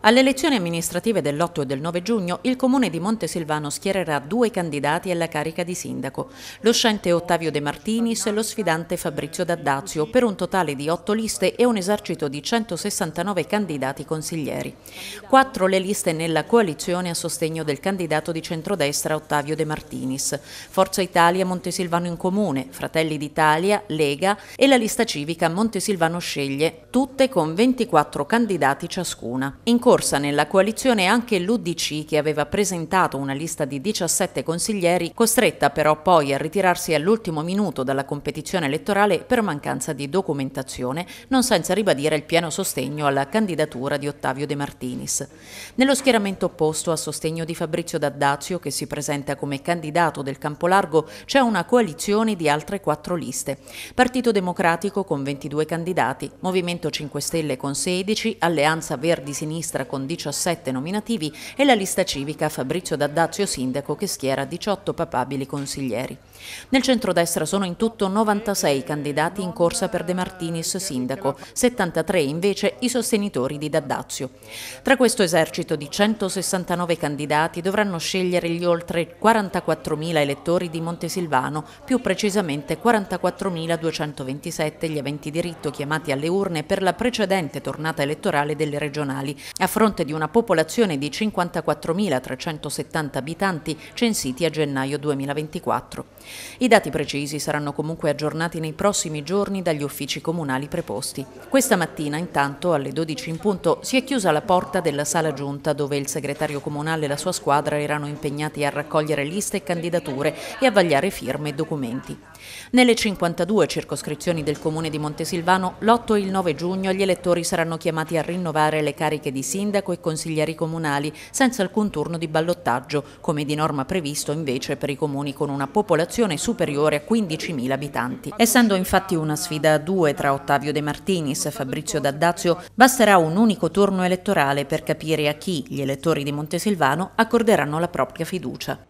Alle elezioni amministrative dell'8 e del 9 giugno il comune di Montesilvano schiererà due candidati alla carica di sindaco, lo scente Ottavio De Martinis e lo sfidante Fabrizio Daddazio, per un totale di otto liste e un esercito di 169 candidati consiglieri. Quattro le liste nella coalizione a sostegno del candidato di centrodestra Ottavio De Martinis, Forza Italia Montesilvano in Comune, Fratelli d'Italia, Lega e la lista civica Montesilvano Sceglie, tutte con 24 candidati ciascuna. In corsa nella coalizione anche l'Udc che aveva presentato una lista di 17 consiglieri, costretta però poi a ritirarsi all'ultimo minuto dalla competizione elettorale per mancanza di documentazione, non senza ribadire il pieno sostegno alla candidatura di Ottavio De Martinis. Nello schieramento opposto a sostegno di Fabrizio Daddazio, che si presenta come candidato del Campolargo, c'è una coalizione di altre quattro liste. Partito Democratico con 22 candidati, Movimento 5 Stelle con 16, Alleanza Verdi Sinistra sinistra con 17 nominativi e la lista civica Fabrizio Daddazio sindaco che schiera 18 papabili consiglieri. Nel centrodestra sono in tutto 96 candidati in corsa per De Martinis sindaco, 73 invece i sostenitori di Daddazio. Tra questo esercito di 169 candidati dovranno scegliere gli oltre 44.000 elettori di Montesilvano, più precisamente 44.227 gli aventi diritto chiamati alle urne per la precedente tornata elettorale delle regionali, a a fronte di una popolazione di 54.370 abitanti censiti a gennaio 2024. I dati precisi saranno comunque aggiornati nei prossimi giorni dagli uffici comunali preposti. Questa mattina, intanto, alle 12 in punto, si è chiusa la porta della sala giunta dove il segretario comunale e la sua squadra erano impegnati a raccogliere liste e candidature e a vagliare firme e documenti. Nelle 52 circoscrizioni del comune di Montesilvano, l'8 e il 9 giugno gli elettori saranno chiamati a rinnovare le cariche di sindaco sindaco e consiglieri comunali, senza alcun turno di ballottaggio, come di norma previsto invece per i comuni con una popolazione superiore a 15.000 abitanti. Essendo infatti una sfida a due tra Ottavio De Martinis e Fabrizio D'Addazio, basterà un unico turno elettorale per capire a chi gli elettori di Montesilvano accorderanno la propria fiducia.